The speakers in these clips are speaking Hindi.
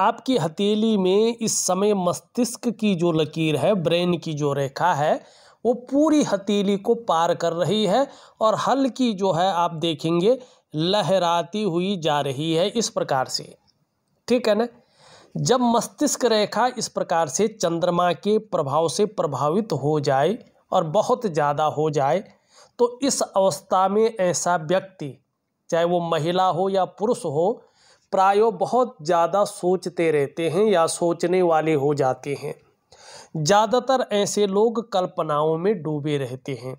आपकी हथेली में इस समय मस्तिष्क की जो लकीर है ब्रेन की जो रेखा है वो पूरी हथेली को पार कर रही है और हल्की जो है आप देखेंगे लहराती हुई जा रही है इस प्रकार से ठीक है ना जब मस्तिष्क रेखा इस प्रकार से चंद्रमा के प्रभाव से प्रभावित हो जाए और बहुत ज़्यादा हो जाए तो इस अवस्था में ऐसा व्यक्ति चाहे वो महिला हो या पुरुष हो प्रायो बहुत ज़्यादा सोचते रहते हैं या सोचने वाले हो जाते हैं ज़्यादातर ऐसे लोग कल्पनाओं में डूबे रहते हैं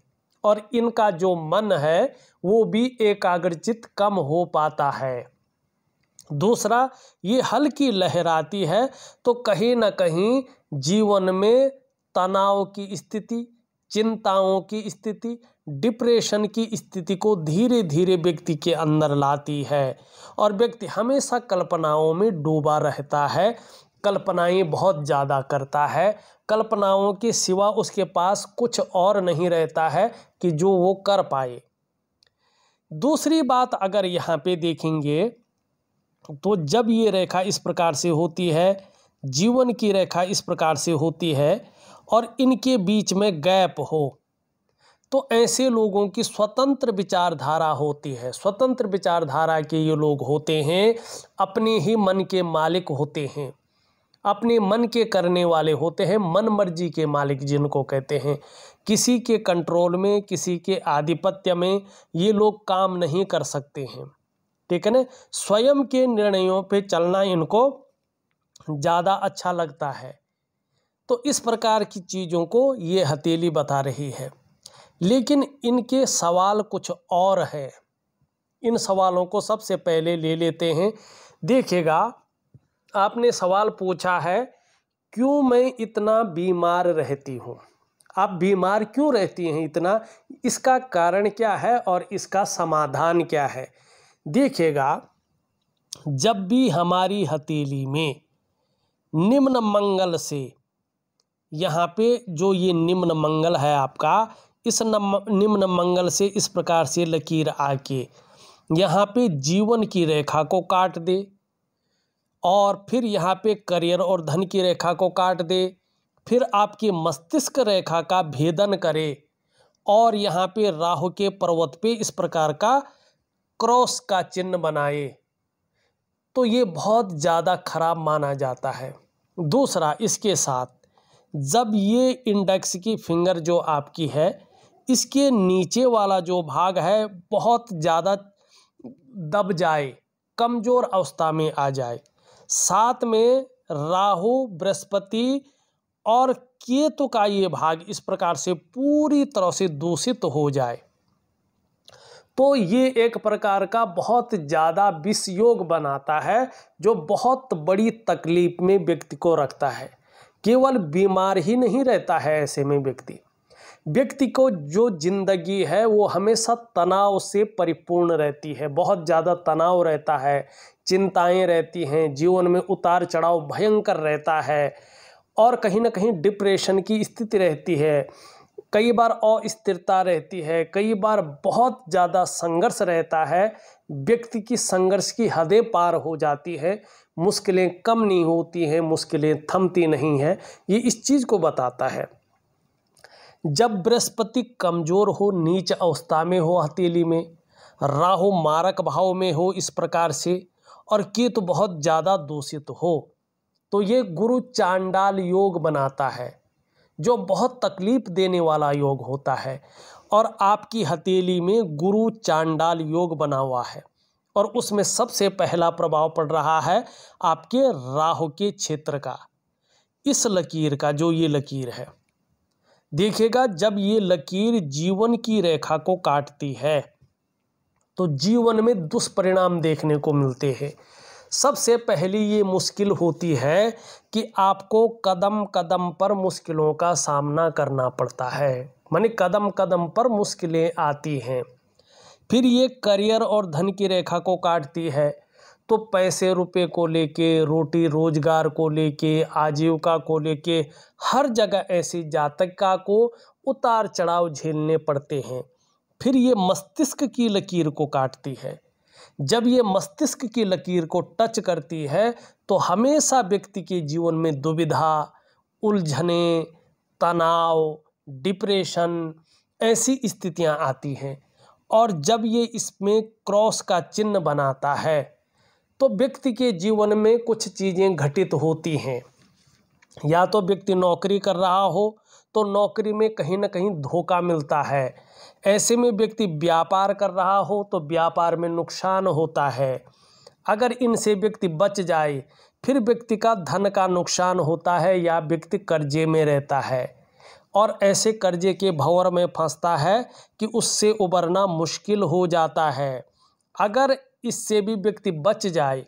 और इनका जो मन है वो भी एकाग्रचित कम हो पाता है दूसरा ये हल्की लहराती है तो कहीं ना कहीं जीवन में तनाव की स्थिति चिंताओं की स्थिति डिप्रेशन की स्थिति को धीरे धीरे व्यक्ति के अंदर लाती है और व्यक्ति हमेशा कल्पनाओं में डूबा रहता है कल्पनाएं बहुत ज़्यादा करता है कल्पनाओं के सिवा उसके पास कुछ और नहीं रहता है कि जो वो कर पाए दूसरी बात अगर यहाँ पे देखेंगे तो जब ये रेखा इस प्रकार से होती है जीवन की रेखा इस प्रकार से होती है और इनके बीच में गैप हो तो ऐसे लोगों की स्वतंत्र विचारधारा होती है स्वतंत्र विचारधारा के ये लोग होते हैं अपने ही मन के मालिक होते हैं अपने मन के करने वाले होते हैं मन मर्जी के मालिक जिनको कहते हैं किसी के कंट्रोल में किसी के आधिपत्य में ये लोग काम नहीं कर सकते हैं ठीक है ना स्वयं के निर्णयों पे चलना इनको ज़्यादा अच्छा लगता है तो इस प्रकार की चीज़ों को ये हथेली बता रही है लेकिन इनके सवाल कुछ और हैं इन सवालों को सबसे पहले ले लेते हैं देखिएगा आपने सवाल पूछा है क्यों मैं इतना बीमार रहती हूँ आप बीमार क्यों रहती हैं इतना इसका कारण क्या है और इसका समाधान क्या है देखिएगा जब भी हमारी हथेली में निम्न मंगल से यहाँ पे जो ये निम्न मंगल है आपका इस निम्न मंगल से इस प्रकार से लकीर आके यहाँ पे जीवन की रेखा को काट दे और फिर यहाँ पे करियर और धन की रेखा को काट दे फिर आपकी मस्तिष्क रेखा का भेदन करे और यहाँ पे राहु के पर्वत पे इस प्रकार का क्रॉस का चिन्ह बनाए तो ये बहुत ज़्यादा खराब माना जाता है दूसरा इसके साथ जब ये इंडेक्स की फिंगर जो आपकी है इसके नीचे वाला जो भाग है बहुत ज़्यादा दब जाए कमज़ोर अवस्था में आ जाए साथ में राहु बृहस्पति और केतु का ये भाग इस प्रकार से पूरी तरह से दूषित हो जाए तो ये एक प्रकार का बहुत ज़्यादा विषयोग बनाता है जो बहुत बड़ी तकलीफ में व्यक्ति को रखता है केवल बीमार ही नहीं रहता है ऐसे में व्यक्ति व्यक्ति को जो जिंदगी है वो हमेशा तनाव से परिपूर्ण रहती है बहुत ज़्यादा तनाव रहता है चिंताएं रहती हैं जीवन में उतार चढ़ाव भयंकर रहता है और कहीं ना कहीं डिप्रेशन की स्थिति रहती है कई बार अस्थिरता रहती है कई बार बहुत ज़्यादा संघर्ष रहता है व्यक्ति की संघर्ष की हदें पार हो जाती है मुश्किलें कम नहीं होती हैं मुश्किलें थमती नहीं है ये इस चीज़ को बताता है जब बृहस्पति कमजोर हो नीच अवस्था में हो हथेली में राहु मारक भाव में हो इस प्रकार से और केतु तो बहुत ज़्यादा दूषित हो तो ये गुरु चांडाल योग बनाता है जो बहुत तकलीफ देने वाला योग होता है और आपकी हथेली में गुरु चांडाल योग बना हुआ है और उसमें सबसे पहला प्रभाव पड़ रहा है आपके राहु के क्षेत्र का इस लकीर का जो ये लकीर है देखेगा जब ये लकीर जीवन की रेखा को काटती है तो जीवन में दुष्परिणाम देखने को मिलते हैं सबसे पहली ये मुश्किल होती है कि आपको कदम कदम पर मुश्किलों का सामना करना पड़ता है माने कदम कदम पर मुश्किलें आती हैं फिर ये करियर और धन की रेखा को काटती है तो पैसे रुपए को लेके रोटी रोजगार को लेके आजीविका को लेके हर जगह ऐसी जातका को उतार चढ़ाव झेलने पड़ते हैं फिर ये मस्तिष्क की लकीर को काटती है जब ये मस्तिष्क की लकीर को टच करती है तो हमेशा व्यक्ति के जीवन में दुविधा उलझने तनाव डिप्रेशन ऐसी स्थितियां आती हैं और जब ये इसमें क्रॉस का चिन्ह बनाता है तो व्यक्ति के जीवन में कुछ चीज़ें घटित होती हैं या तो व्यक्ति नौकरी कर रहा हो तो नौकरी में कहीं ना कहीं धोखा मिलता है ऐसे में व्यक्ति व्यापार कर रहा हो तो व्यापार में नुकसान होता है अगर इनसे व्यक्ति बच जाए फिर व्यक्ति का धन का नुकसान होता है या व्यक्ति कर्जे में रहता है और ऐसे कर्जे के भंवर में फंसता है कि उससे उबरना मुश्किल हो जाता है अगर इससे भी व्यक्ति बच जाए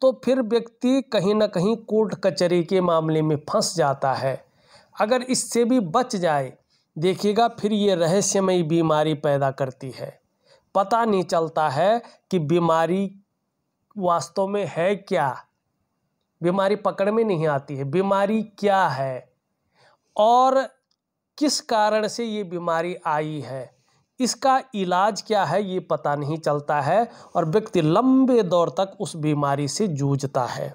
तो फिर व्यक्ति कहीं ना कहीं कोर्ट कचहरी के मामले में फंस जाता है अगर इससे भी बच जाए देखिएगा फिर ये रहस्यमयी बीमारी पैदा करती है पता नहीं चलता है कि बीमारी वास्तव में है क्या बीमारी पकड़ में नहीं आती है बीमारी क्या है और किस कारण से ये बीमारी आई है इसका इलाज क्या है ये पता नहीं चलता है और व्यक्ति लंबे दौर तक उस बीमारी से जूझता है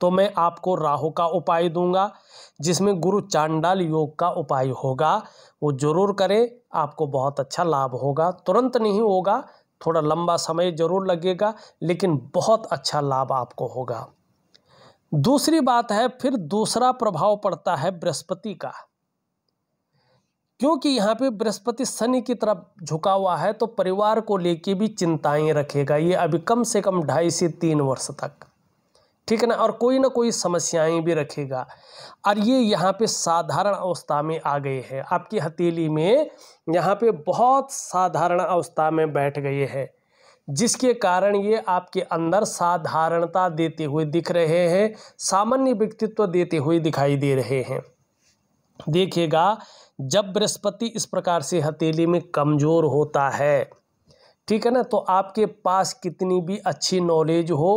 तो मैं आपको राहु का उपाय दूंगा जिसमें गुरु चांडाल योग का उपाय होगा वो जरूर करें आपको बहुत अच्छा लाभ होगा तुरंत नहीं होगा थोड़ा लंबा समय जरूर लगेगा लेकिन बहुत अच्छा लाभ आपको होगा दूसरी बात है फिर दूसरा प्रभाव पड़ता है बृहस्पति का क्योंकि यहाँ पे बृहस्पति शनि की तरफ झुका हुआ है तो परिवार को लेके भी चिंताएं रखेगा ये अभी कम से कम ढाई से तीन वर्ष तक ठीक है ना और कोई ना कोई समस्याएं भी रखेगा और ये यहाँ पे साधारण अवस्था में आ गए हैं आपकी हथेली में यहाँ पे बहुत साधारण अवस्था में बैठ गए हैं जिसके कारण ये आपके अंदर साधारणता देते हुए दिख रहे हैं सामान्य व्यक्तित्व देते हुए दिखाई दे रहे हैं देखिएगा जब बृहस्पति इस प्रकार से हथेली में कमज़ोर होता है ठीक है ना तो आपके पास कितनी भी अच्छी नॉलेज हो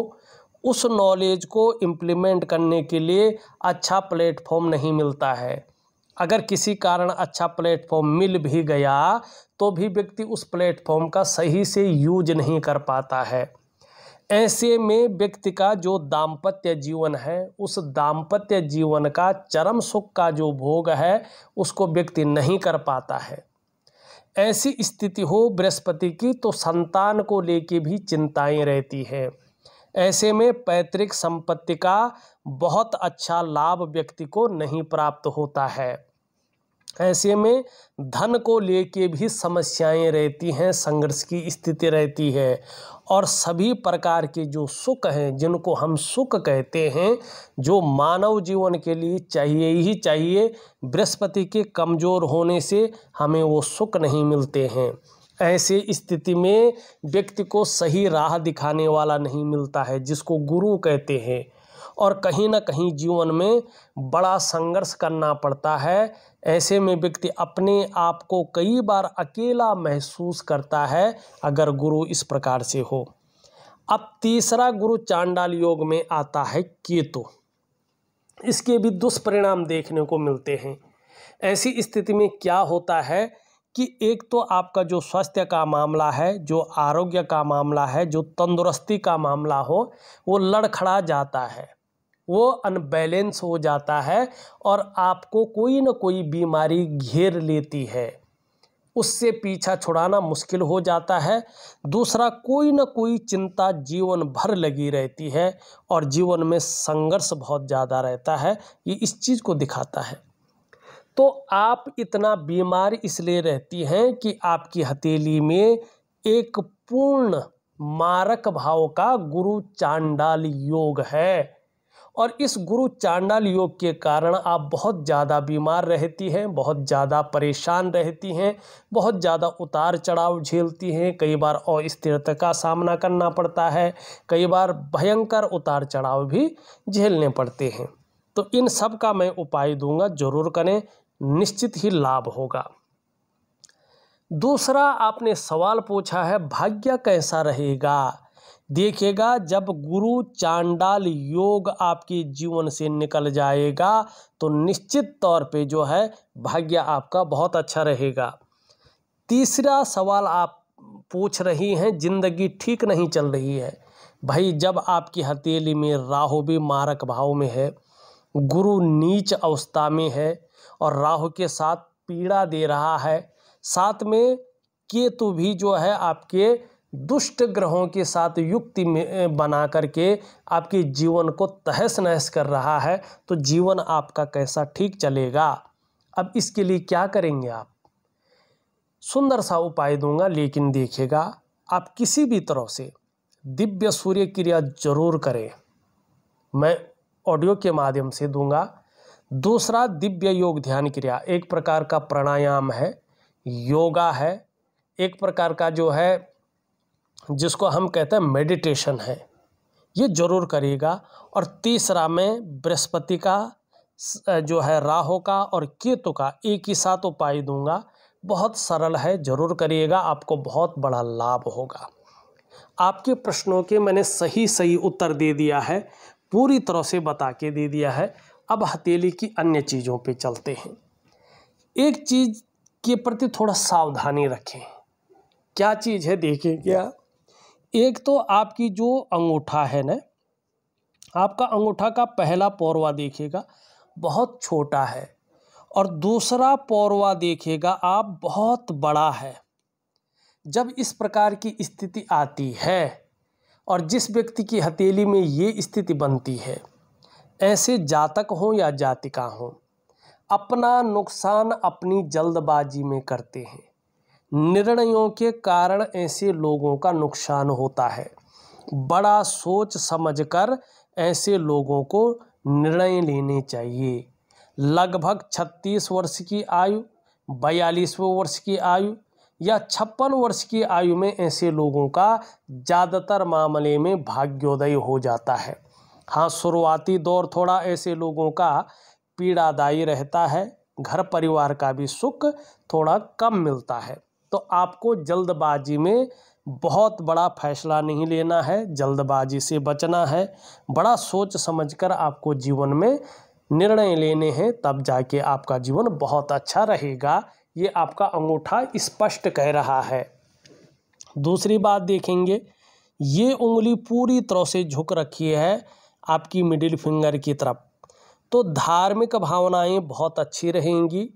उस नॉलेज को इम्प्लीमेंट करने के लिए अच्छा प्लेटफॉर्म नहीं मिलता है अगर किसी कारण अच्छा प्लेटफॉर्म मिल भी गया तो भी व्यक्ति उस प्लेटफॉर्म का सही से यूज नहीं कर पाता है ऐसे में व्यक्ति का जो दाम्पत्य जीवन है उस दाम्पत्य जीवन का चरम सुख का जो भोग है उसको व्यक्ति नहीं कर पाता है ऐसी स्थिति हो बृहस्पति की तो संतान को लेके भी चिंताएं रहती है ऐसे में पैतृक संपत्ति का बहुत अच्छा लाभ व्यक्ति को नहीं प्राप्त होता है ऐसे में धन को लेके भी समस्याएं रहती हैं संघर्ष की स्थिति रहती है और सभी प्रकार के जो सुख हैं जिनको हम सुख कहते हैं जो मानव जीवन के लिए चाहिए ही चाहिए बृहस्पति के कमज़ोर होने से हमें वो सुख नहीं मिलते हैं ऐसे स्थिति में व्यक्ति को सही राह दिखाने वाला नहीं मिलता है जिसको गुरु कहते हैं और कहीं ना कहीं जीवन में बड़ा संघर्ष करना पड़ता है ऐसे में व्यक्ति अपने आप को कई बार अकेला महसूस करता है अगर गुरु इस प्रकार से हो अब तीसरा गुरु चांडाल योग में आता है केतु इसके भी दुष्परिणाम देखने को मिलते हैं ऐसी स्थिति में क्या होता है कि एक तो आपका जो स्वास्थ्य का मामला है जो आरोग्य का मामला है जो तंदुरुस्ती का मामला हो वो लड़खड़ा जाता है वो अनबैलेंस हो जाता है और आपको कोई ना कोई बीमारी घेर लेती है उससे पीछा छुड़ाना मुश्किल हो जाता है दूसरा कोई ना कोई चिंता जीवन भर लगी रहती है और जीवन में संघर्ष बहुत ज़्यादा रहता है ये इस चीज़ को दिखाता है तो आप इतना बीमार इसलिए रहती हैं कि आपकी हथेली में एक पूर्ण मारक भाव का गुरु चांडाल योग है और इस गुरु चांडाल योग के कारण आप बहुत ज़्यादा बीमार रहती हैं बहुत ज़्यादा परेशान रहती हैं बहुत ज़्यादा उतार चढ़ाव झेलती हैं कई बार अस्थिरता का सामना करना पड़ता है कई बार भयंकर उतार चढ़ाव भी झेलने पड़ते हैं तो इन सब का मैं उपाय दूंगा जरूर करें निश्चित ही लाभ होगा दूसरा आपने सवाल पूछा है भाग्य कैसा रहेगा देखिएगा जब गुरु चांडाल योग आपके जीवन से निकल जाएगा तो निश्चित तौर पे जो है भाग्य आपका बहुत अच्छा रहेगा तीसरा सवाल आप पूछ रही हैं जिंदगी ठीक नहीं चल रही है भाई जब आपकी हथेली में राहु भी मारक भाव में है गुरु नीच अवस्था में है और राहु के साथ पीड़ा दे रहा है साथ में केतु भी जो है आपके दुष्ट ग्रहों के साथ युक्ति में बना करके आपके जीवन को तहस नहस कर रहा है तो जीवन आपका कैसा ठीक चलेगा अब इसके लिए क्या करेंगे आप सुंदर सा उपाय दूंगा लेकिन देखिएगा आप किसी भी तरह से दिव्य सूर्य क्रिया जरूर करें मैं ऑडियो के माध्यम से दूंगा दूसरा दिव्य योग ध्यान क्रिया एक प्रकार का प्राणायाम है योगा है एक प्रकार का जो है जिसको हम कहते हैं मेडिटेशन है ये जरूर करिएगा और तीसरा में बृहस्पति का जो है राहु का और केतु का एक ही साथ उपाय दूंगा बहुत सरल है जरूर करिएगा आपको बहुत बड़ा लाभ होगा आपके प्रश्नों के मैंने सही सही उत्तर दे दिया है पूरी तरह से बता के दे दिया है अब हथेली की अन्य चीज़ों पे चलते हैं एक चीज़ के प्रति थोड़ा सावधानी रखें क्या चीज़ है देखें क्या एक तो आपकी जो अंगूठा है ना आपका अंगूठा का पहला पौरवा देखिएगा बहुत छोटा है और दूसरा पौरवा देखिएगा आप बहुत बड़ा है जब इस प्रकार की स्थिति आती है और जिस व्यक्ति की हथेली में ये स्थिति बनती है ऐसे जातक हों या जातिका हों अपना नुकसान अपनी जल्दबाजी में करते हैं निर्णयों के कारण ऐसे लोगों का नुकसान होता है बड़ा सोच समझकर ऐसे लोगों को निर्णय लेने चाहिए लगभग 36 वर्ष की आयु बयालीसवें वर्ष की आयु या छप्पन वर्ष की आयु में ऐसे लोगों का ज़्यादातर मामले में भाग्योदय हो जाता है हाँ शुरुआती दौर थोड़ा ऐसे लोगों का पीड़ादायी रहता है घर परिवार का भी सुख थोड़ा कम मिलता है तो आपको जल्दबाजी में बहुत बड़ा फैसला नहीं लेना है जल्दबाजी से बचना है बड़ा सोच समझकर आपको जीवन में निर्णय लेने हैं तब जाके आपका जीवन बहुत अच्छा रहेगा ये आपका अंगूठा स्पष्ट कह रहा है दूसरी बात देखेंगे ये उंगली पूरी तरह से झुक रखी है आपकी मिडिल फिंगर की तरफ तो धार्मिक भावनाएं बहुत अच्छी रहेंगी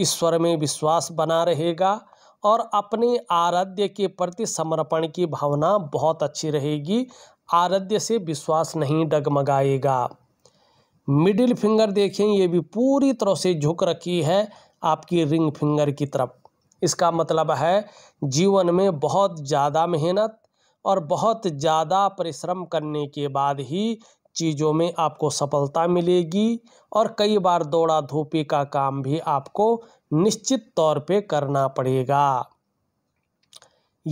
ईश्वर में विश्वास बना रहेगा और अपने आराध्य के प्रति समर्पण की भावना बहुत अच्छी रहेगी आराध्य से विश्वास नहीं डगमगाएगा मिडिल फिंगर देखें ये भी पूरी तरह से झुक रखी है आपकी रिंग फिंगर की तरफ इसका मतलब है जीवन में बहुत ज़्यादा मेहनत और बहुत ज़्यादा परिश्रम करने के बाद ही चीज़ों में आपको सफलता मिलेगी और कई बार दौड़ा धूपी का काम भी आपको निश्चित तौर पे करना पड़ेगा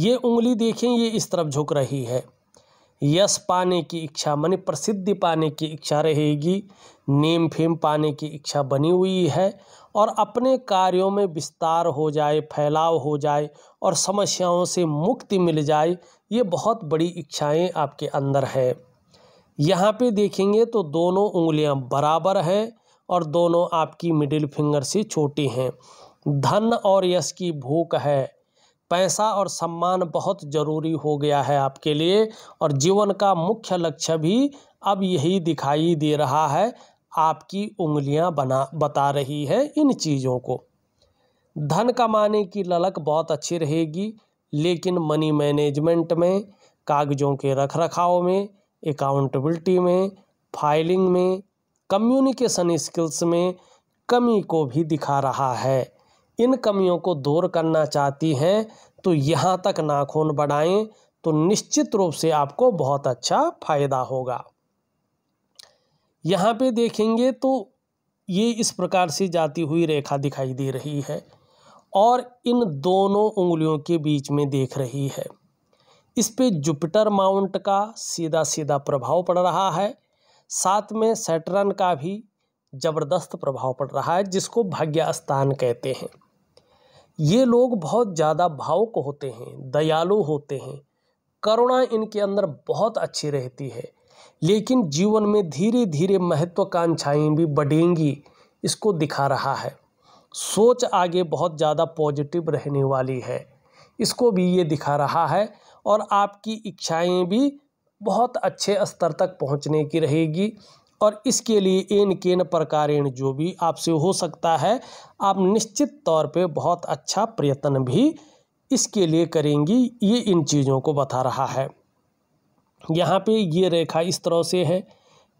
ये उंगली देखें ये इस तरफ झुक रही है यश पाने की इच्छा मानी प्रसिद्धि पाने की इच्छा रहेगी नेम फेम पाने की इच्छा बनी हुई है और अपने कार्यों में विस्तार हो जाए फैलाव हो जाए और समस्याओं से मुक्ति मिल जाए ये बहुत बड़ी इच्छाएं आपके अंदर है यहाँ पे देखेंगे तो दोनों उंगलियाँ बराबर हैं और दोनों आपकी मिडिल फिंगर से छोटी हैं धन और यश की भूख है पैसा और सम्मान बहुत ज़रूरी हो गया है आपके लिए और जीवन का मुख्य लक्ष्य भी अब यही दिखाई दे रहा है आपकी उंगलियां बना बता रही है इन चीज़ों को धन कमाने की ललक बहुत अच्छी रहेगी लेकिन मनी मैनेजमेंट में कागज़ों के रख रखाव में अकाउंटेबिलिटी में फाइलिंग में कम्युनिकेशन स्किल्स में कमी को भी दिखा रहा है इन कमियों को दूर करना चाहती हैं तो यहाँ तक नाखून बढ़ाएं तो निश्चित रूप से आपको बहुत अच्छा फायदा होगा यहाँ पे देखेंगे तो ये इस प्रकार से जाती हुई रेखा दिखाई दे रही है और इन दोनों उंगलियों के बीच में देख रही है इस पे जुपिटर माउंट का सीधा सीधा प्रभाव पड़ रहा है साथ में सैटरन का भी ज़बरदस्त प्रभाव पड़ रहा है जिसको भाग्य स्थान कहते हैं ये लोग बहुत ज़्यादा भावुक होते हैं दयालु होते हैं करुणा इनके अंदर बहुत अच्छी रहती है लेकिन जीवन में धीरे धीरे महत्वाकांक्षाएँ भी बढ़ेंगी इसको दिखा रहा है सोच आगे बहुत ज़्यादा पॉजिटिव रहने वाली है इसको भी ये दिखा रहा है और आपकी इच्छाएं भी बहुत अच्छे स्तर तक पहुंचने की रहेगी और इसके लिए एन केन प्रकारेण जो भी आपसे हो सकता है आप निश्चित तौर पे बहुत अच्छा प्रयत्न भी इसके लिए करेंगी ये इन चीज़ों को बता रहा है यहाँ पे ये रेखा इस तरह से है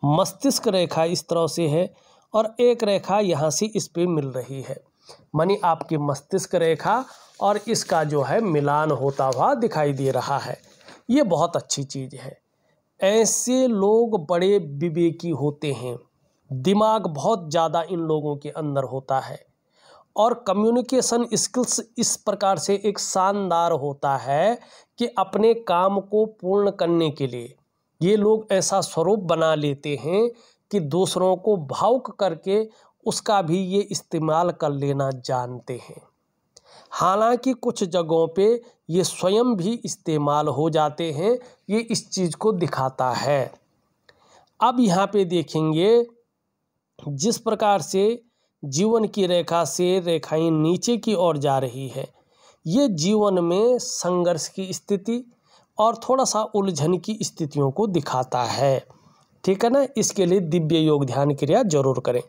मस्तिष्क रेखा इस तरह से है और एक रेखा यहाँ से इस पर मिल रही है मनी आपकी मस्तिष्क रेखा और इसका जो है मिलान होता हुआ दिखाई दे रहा है ये बहुत अच्छी चीज़ है ऐसे लोग बड़े विवेकी होते हैं दिमाग बहुत ज़्यादा इन लोगों के अंदर होता है और कम्युनिकेशन स्किल्स इस प्रकार से एक शानदार होता है कि अपने काम को पूर्ण करने के लिए ये लोग ऐसा स्वरूप बना लेते हैं कि दूसरों को भावुक करके उसका भी ये इस्तेमाल कर लेना जानते हैं हालांकि कुछ जगहों पे ये स्वयं भी इस्तेमाल हो जाते हैं ये इस चीज़ को दिखाता है अब यहाँ पे देखेंगे जिस प्रकार से जीवन की रेखा से रेखाएं नीचे की ओर जा रही है ये जीवन में संघर्ष की स्थिति और थोड़ा सा उलझन की स्थितियों को दिखाता है ठीक है ना इसके लिए दिव्य योग ध्यान क्रिया जरूर करें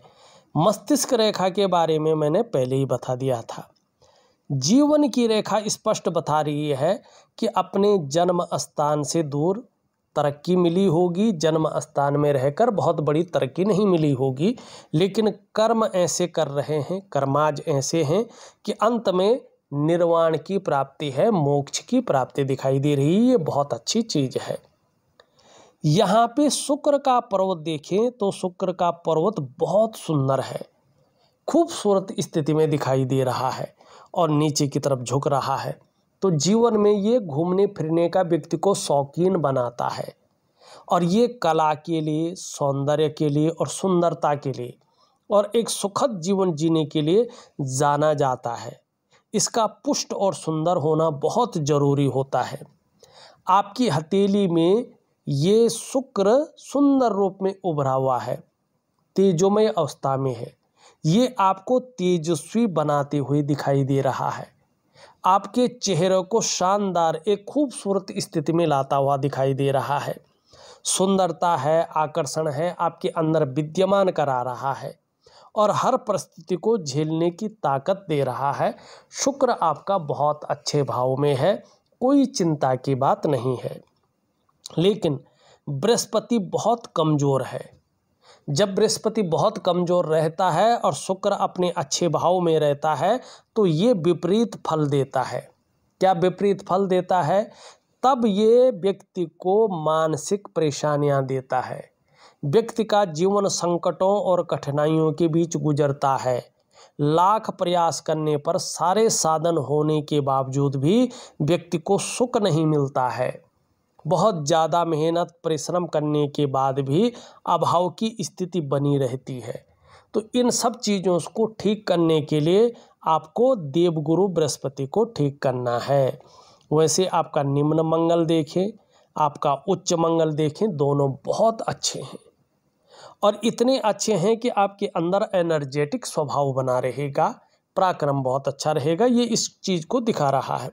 मस्तिष्क रेखा के बारे में मैंने पहले ही बता दिया था जीवन की रेखा स्पष्ट बता रही है कि अपने जन्म स्थान से दूर तरक्की मिली होगी जन्म स्थान में रहकर बहुत बड़ी तरक्की नहीं मिली होगी लेकिन कर्म ऐसे कर रहे हैं कर्माज ऐसे हैं कि अंत में निर्वाण की प्राप्ति है मोक्ष की प्राप्ति दिखाई दे रही है ये बहुत अच्छी चीज़ है यहाँ पे शुक्र का पर्वत देखें तो शुक्र का पर्वत बहुत सुंदर है खूबसूरत स्थिति में दिखाई दे रहा है और नीचे की तरफ झुक रहा है तो जीवन में ये घूमने फिरने का व्यक्ति को शौकीन बनाता है और ये कला के लिए सौंदर्य के लिए और सुंदरता के लिए और एक सुखद जीवन जीने के लिए जाना जाता है इसका पुष्ट और सुंदर होना बहुत ज़रूरी होता है आपकी हथेली में ये शुक्र सुंदर रूप में उभरा हुआ है तेजोमय अवस्था में है ये आपको तेजस्वी बनाते हुए दिखाई दे रहा है आपके चेहरे को शानदार एक खूबसूरत स्थिति में लाता हुआ दिखाई दे रहा है सुंदरता है आकर्षण है आपके अंदर विद्यमान करा रहा है और हर परिस्थिति को झेलने की ताकत दे रहा है शुक्र आपका बहुत अच्छे भाव में है कोई चिंता की बात नहीं है लेकिन बृहस्पति बहुत कमज़ोर है जब बृहस्पति बहुत कमज़ोर रहता है और शुक्र अपने अच्छे भाव में रहता है तो ये विपरीत फल देता है क्या विपरीत फल देता है तब ये व्यक्ति को मानसिक परेशानियां देता है व्यक्ति का जीवन संकटों और कठिनाइयों के बीच गुजरता है लाख प्रयास करने पर सारे साधन होने के बावजूद भी व्यक्ति को सुख नहीं मिलता है बहुत ज़्यादा मेहनत परिश्रम करने के बाद भी अभाव की स्थिति बनी रहती है तो इन सब चीज़ों को ठीक करने के लिए आपको देवगुरु बृहस्पति को ठीक करना है वैसे आपका निम्न मंगल देखें आपका उच्च मंगल देखें दोनों बहुत अच्छे हैं और इतने अच्छे हैं कि आपके अंदर एनर्जेटिक स्वभाव बना रहेगा पराक्रम बहुत अच्छा रहेगा ये इस चीज़ को दिखा रहा है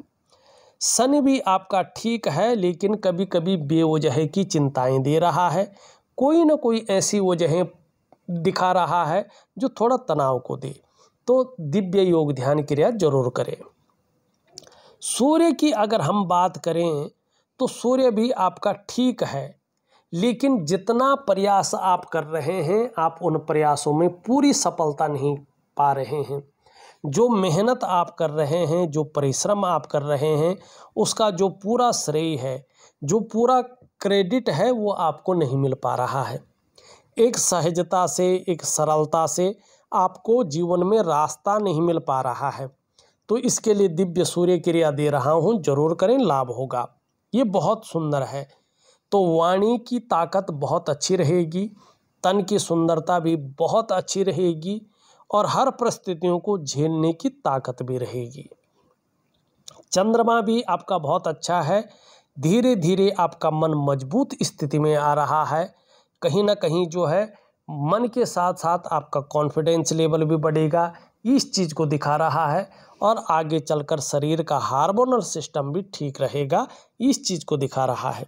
शनि भी आपका ठीक है लेकिन कभी कभी बेवजह की चिंताएं दे रहा है कोई ना कोई ऐसी वजहें दिखा रहा है जो थोड़ा तनाव को दे तो दिव्य योग ध्यान क्रिया जरूर करें सूर्य की अगर हम बात करें तो सूर्य भी आपका ठीक है लेकिन जितना प्रयास आप कर रहे हैं आप उन प्रयासों में पूरी सफलता नहीं पा रहे हैं जो मेहनत आप कर रहे हैं जो परिश्रम आप कर रहे हैं उसका जो पूरा श्रेय है जो पूरा क्रेडिट है वो आपको नहीं मिल पा रहा है एक सहजता से एक सरलता से आपको जीवन में रास्ता नहीं मिल पा रहा है तो इसके लिए दिव्य सूर्य क्रिया दे रहा हूँ जरूर करें लाभ होगा ये बहुत सुंदर है तो वाणी की ताकत बहुत अच्छी रहेगी तन की सुंदरता भी बहुत अच्छी रहेगी और हर परिस्थितियों को झेलने की ताकत भी रहेगी चंद्रमा भी आपका बहुत अच्छा है धीरे धीरे आपका मन मजबूत स्थिति में आ रहा है कहीं ना कहीं जो है मन के साथ साथ आपका कॉन्फिडेंस लेवल भी बढ़ेगा इस चीज़ को दिखा रहा है और आगे चलकर शरीर का हार्मोनल सिस्टम भी ठीक रहेगा इस चीज़ को दिखा रहा है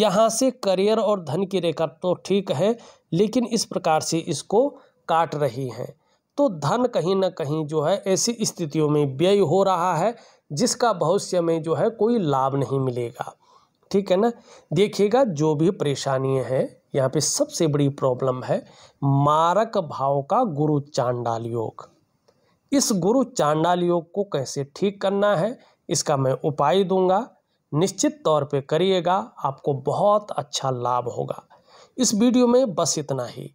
यहाँ से करियर और धन की रेखा तो ठीक है लेकिन इस प्रकार से इसको काट रही हैं तो धन कहीं ना कहीं जो है ऐसी स्थितियों में व्यय हो रहा है जिसका भविष्य में जो है कोई लाभ नहीं मिलेगा ठीक है ना देखिएगा जो भी परेशानी हैं यहाँ पे सबसे बड़ी प्रॉब्लम है मारक भाव का गुरु चांडाल योग इस गुरु चांडाल योग को कैसे ठीक करना है इसका मैं उपाय दूंगा निश्चित तौर पे करिएगा आपको बहुत अच्छा लाभ होगा इस वीडियो में बस इतना ही